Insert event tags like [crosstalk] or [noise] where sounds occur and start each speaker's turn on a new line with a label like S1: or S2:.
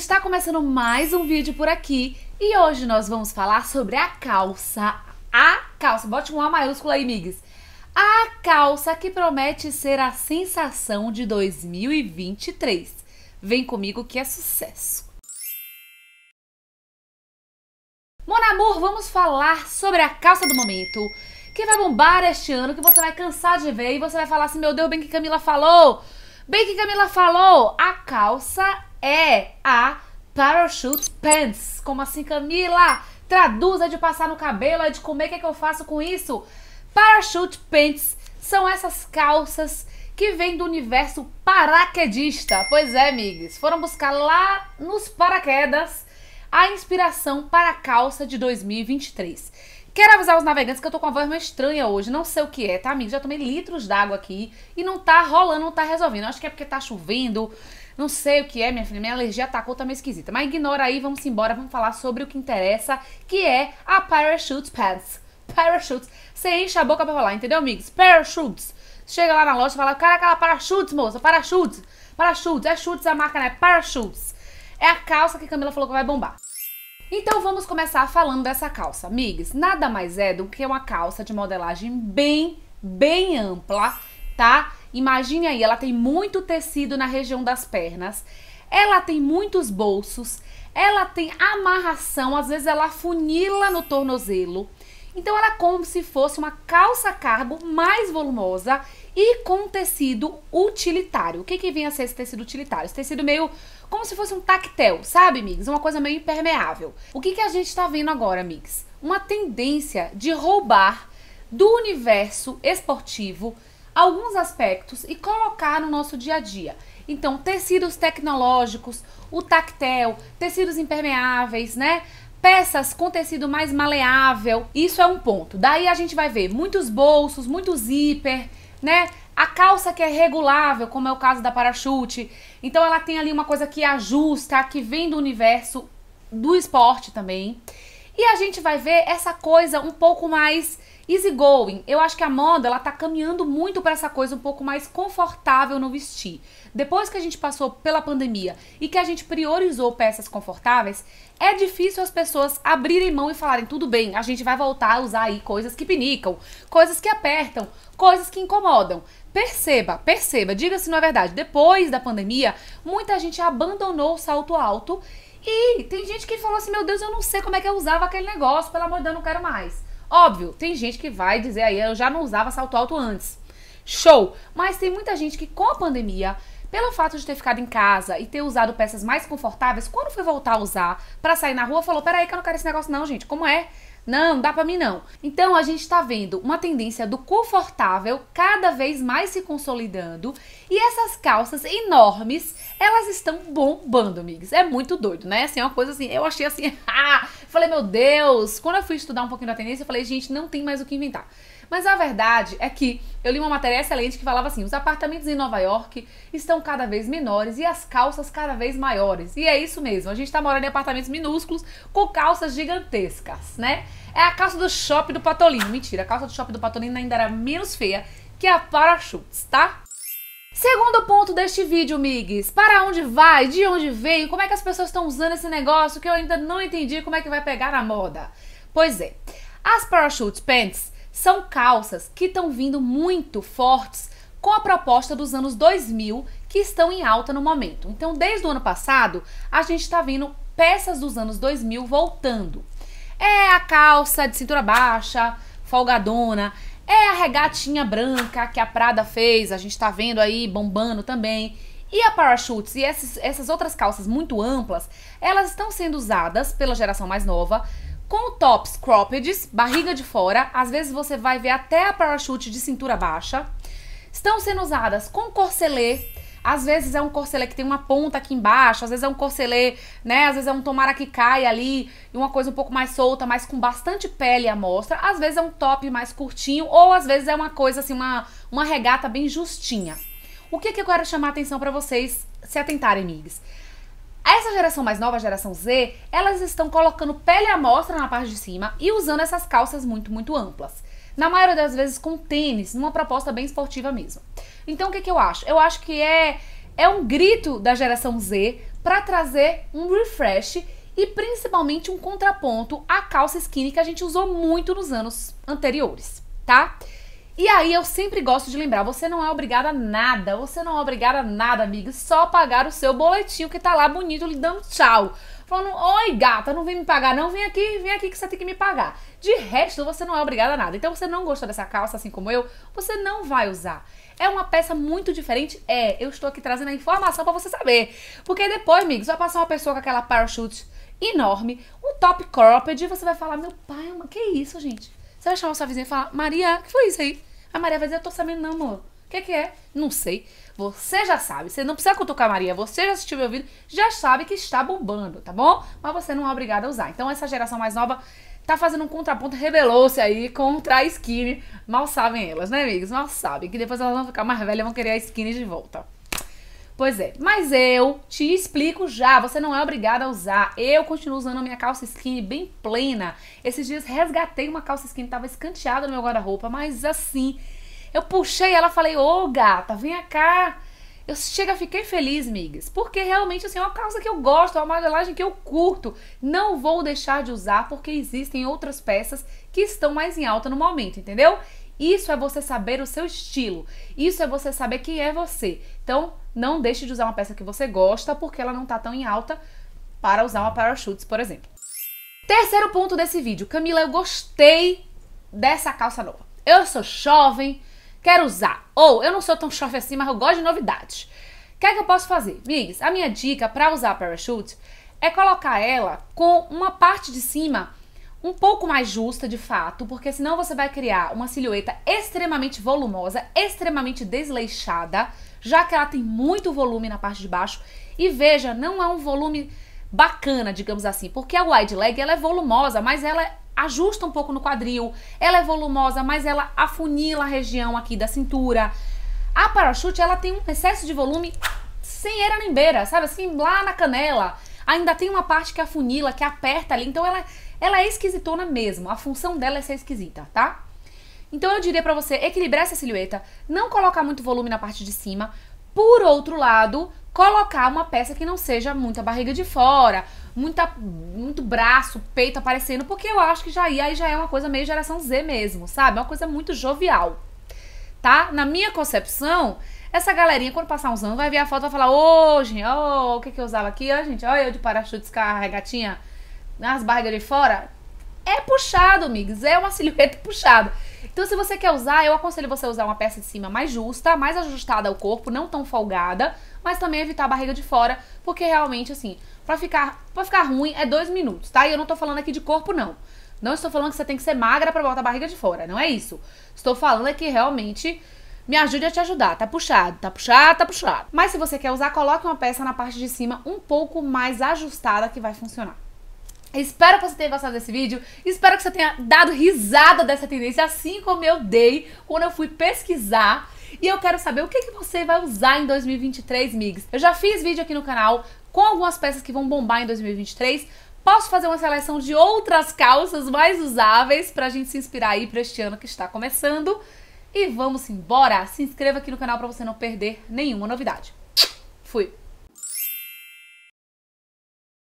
S1: está começando mais um vídeo por aqui e hoje nós vamos falar sobre a calça, a calça, bote um A maiúsculo aí, migues. A calça que promete ser a sensação de 2023. Vem comigo que é sucesso. Mon amor, vamos falar sobre a calça do momento que vai bombar este ano, que você vai cansar de ver e você vai falar assim, meu Deus, bem que Camila falou. Bem que Camila falou, a calça é a parachute pants. Como assim, Camila? Traduza de passar no cabelo, de comer, o que, é que eu faço com isso? Parachute pants são essas calças que vêm do universo paraquedista. Pois é, amigos, foram buscar lá nos paraquedas a inspiração para a calça de 2023. Quero avisar os navegantes que eu tô com uma voz meio estranha hoje, não sei o que é, tá, amigo? Já tomei litros d'água aqui e não tá rolando, não tá resolvendo. acho que é porque tá chovendo, não sei o que é, minha filha, minha alergia atacou, tá meio esquisita. Mas ignora aí, vamos embora, vamos falar sobre o que interessa, que é a Parachute Pants. Parachutes. Você enche a boca pra falar, entendeu, amigos? Parachutes. Chega lá na loja e fala, cara, aquela parachutes, moça, parachutes. Parachutes, é chutes a marca, né? Parachutes. É a calça que a Camila falou que vai bombar. Então vamos começar falando dessa calça. Migs, nada mais é do que uma calça de modelagem bem, bem ampla, tá? Imagine aí, ela tem muito tecido na região das pernas, ela tem muitos bolsos, ela tem amarração, às vezes ela funila no tornozelo. Então ela é como se fosse uma calça cargo mais volumosa e com tecido utilitário. O que que vem a ser esse tecido utilitário? Esse tecido meio como se fosse um tactel, sabe, Migs? Uma coisa meio impermeável. O que que a gente está vendo agora, Migs? Uma tendência de roubar do universo esportivo alguns aspectos e colocar no nosso dia a dia. Então, tecidos tecnológicos, o tactel, tecidos impermeáveis, né? Peças com tecido mais maleável, isso é um ponto. Daí a gente vai ver muitos bolsos, muito zíper, né? A calça que é regulável, como é o caso da parachute. Então ela tem ali uma coisa que ajusta, que vem do universo do esporte também. E a gente vai ver essa coisa um pouco mais Easy going, eu acho que a moda ela tá caminhando muito para essa coisa um pouco mais confortável no vestir. Depois que a gente passou pela pandemia e que a gente priorizou peças confortáveis, é difícil as pessoas abrirem mão e falarem tudo bem, a gente vai voltar a usar aí coisas que pinicam, coisas que apertam, coisas que incomodam. Perceba, perceba, diga se não é verdade. Depois da pandemia, muita gente abandonou o salto alto e tem gente que falou assim: "Meu Deus, eu não sei como é que eu usava aquele negócio, pelo amor de Deus, eu não quero mais". Óbvio, tem gente que vai dizer aí, eu já não usava salto alto antes. Show! Mas tem muita gente que com a pandemia pelo fato de ter ficado em casa e ter usado peças mais confortáveis, quando foi voltar a usar para sair na rua, falou: peraí, que eu não quero esse negócio, não, gente. Como é? Não, não dá pra mim não. Então a gente tá vendo uma tendência do confortável cada vez mais se consolidando e essas calças enormes, elas estão bombando, amigos. É muito doido, né? Assim, é uma coisa assim, eu achei assim, [laughs] ah, Falei, meu Deus, quando eu fui estudar um pouquinho da tendência, eu falei, gente, não tem mais o que inventar. Mas a verdade é que eu li uma matéria excelente que falava assim: os apartamentos em Nova York estão cada vez menores e as calças cada vez maiores. E é isso mesmo, a gente tá morando em apartamentos minúsculos com calças gigantescas, né? É a calça do shopping do Patolino. Mentira, a calça do shopping do Patolino ainda era menos feia que a Parachutes, tá? Segundo ponto deste vídeo, migs, para onde vai, de onde veio, como é que as pessoas estão usando esse negócio que eu ainda não entendi como é que vai pegar na moda. Pois é, as parachute pants são calças que estão vindo muito fortes com a proposta dos anos 2000 que estão em alta no momento. Então, desde o ano passado, a gente está vendo peças dos anos 2000 voltando. É a calça de cintura baixa, folgadona, é a regatinha branca que a Prada fez, a gente tá vendo aí bombando também. E a parachutes e esses, essas outras calças muito amplas, elas estão sendo usadas pela geração mais nova com tops cropped, barriga de fora, às vezes você vai ver até a parachute de cintura baixa. Estão sendo usadas com corselet, às vezes é um corselê que tem uma ponta aqui embaixo, às vezes é um corselê, né? Às vezes é um tomara que cai ali, e uma coisa um pouco mais solta, mas com bastante pele à mostra. Às vezes é um top mais curtinho, ou às vezes é uma coisa assim, uma, uma regata bem justinha. O que, é que eu quero chamar a atenção para vocês se atentarem, migs? Essa geração mais nova, a geração Z, elas estão colocando pele à mostra na parte de cima e usando essas calças muito, muito amplas na maioria das vezes com tênis, numa proposta bem esportiva mesmo. Então o que, que eu acho? Eu acho que é, é um grito da geração Z para trazer um refresh e principalmente um contraponto à calça skinny que a gente usou muito nos anos anteriores, tá? E aí eu sempre gosto de lembrar, você não é obrigada a nada, você não é obrigada a nada, amiga, só pagar o seu boletinho que tá lá bonito lhe dando tchau. Falando, oi gata, não vem me pagar não, vem aqui, vem aqui que você tem que me pagar. De resto, você não é obrigada a nada. Então, você não gostou dessa calça, assim como eu, você não vai usar. É uma peça muito diferente? É, eu estou aqui trazendo a informação para você saber. Porque depois, amigos, vai passar uma pessoa com aquela parachute enorme, um top cropped, e você vai falar, meu pai, que isso, gente? Você vai chamar sua vizinha e falar, Maria, que foi isso aí? A Maria vai dizer, eu tô sabendo não, amor. O que, que é? Não sei. Você já sabe. Você não precisa cutucar Maria. Você já assistiu meu vídeo, já sabe que está bombando, tá bom? Mas você não é obrigada a usar. Então, essa geração mais nova tá fazendo um contraponto, rebelou-se aí contra a skinny. Mal sabem elas, né, amigos? Mal sabem que depois elas vão ficar mais velhas e vão querer a skinny de volta. Pois é, mas eu te explico já, você não é obrigada a usar. Eu continuo usando a minha calça skinny bem plena. Esses dias resgatei uma calça skinny, tava escanteada no meu guarda-roupa, mas assim, eu puxei ela falei, ô gata, vem cá. Eu chega, fiquei feliz, migas, porque realmente assim, é uma calça que eu gosto, é uma modelagem que eu curto. Não vou deixar de usar porque existem outras peças que estão mais em alta no momento, entendeu? Isso é você saber o seu estilo. Isso é você saber quem é você. Então, não deixe de usar uma peça que você gosta porque ela não tá tão em alta para usar uma parachutes, por exemplo. Terceiro ponto desse vídeo. Camila, eu gostei dessa calça nova. Eu sou jovem, Quero usar. Ou eu não sou tão chofre assim, mas eu gosto de novidades. O que é que eu posso fazer? Migs, a minha dica para usar a parachute é colocar ela com uma parte de cima um pouco mais justa de fato, porque senão você vai criar uma silhueta extremamente volumosa, extremamente desleixada, já que ela tem muito volume na parte de baixo. E veja, não é um volume bacana, digamos assim, porque a wide leg ela é volumosa, mas ela é ajusta um pouco no quadril. Ela é volumosa, mas ela afunila a região aqui da cintura. A parachute, ela tem um excesso de volume sem era nem beira, sabe? Assim, lá na canela. Ainda tem uma parte que afunila, que aperta ali. Então, ela, ela é esquisitona mesmo. A função dela é ser esquisita, tá? Então, eu diria pra você equilibrar essa silhueta, não colocar muito volume na parte de cima, por outro lado, colocar uma peça que não seja muita barriga de fora, muita, muito braço, peito aparecendo, porque eu acho que já ia, aí já é uma coisa meio geração Z mesmo, sabe? É uma coisa muito jovial. Tá? Na minha concepção, essa galerinha, quando passar uns anos, vai ver a foto e vai falar: Ô, gente, o que, que eu usava aqui? Ó, gente, ó, eu de parachutes com a regatinha, as barrigas de fora. É puxado, migs, é uma silhueta [laughs] puxada. Então, se você quer usar, eu aconselho você a usar uma peça de cima mais justa, mais ajustada ao corpo, não tão folgada, mas também evitar a barriga de fora, porque realmente, assim, pra ficar, pra ficar ruim é dois minutos, tá? E eu não tô falando aqui de corpo, não. Não estou falando que você tem que ser magra pra botar a barriga de fora, não é isso. Estou falando é que realmente me ajude a te ajudar. Tá puxado, tá puxado, tá puxado. Mas se você quer usar, coloque uma peça na parte de cima um pouco mais ajustada que vai funcionar. Espero que você tenha gostado desse vídeo, espero que você tenha dado risada dessa tendência, assim como eu dei quando eu fui pesquisar. E eu quero saber o que, que você vai usar em 2023, migs. Eu já fiz vídeo aqui no canal com algumas peças que vão bombar em 2023. Posso fazer uma seleção de outras calças mais usáveis pra gente se inspirar aí pra este ano que está começando. E vamos embora! Se inscreva aqui no canal pra você não perder nenhuma novidade. Fui!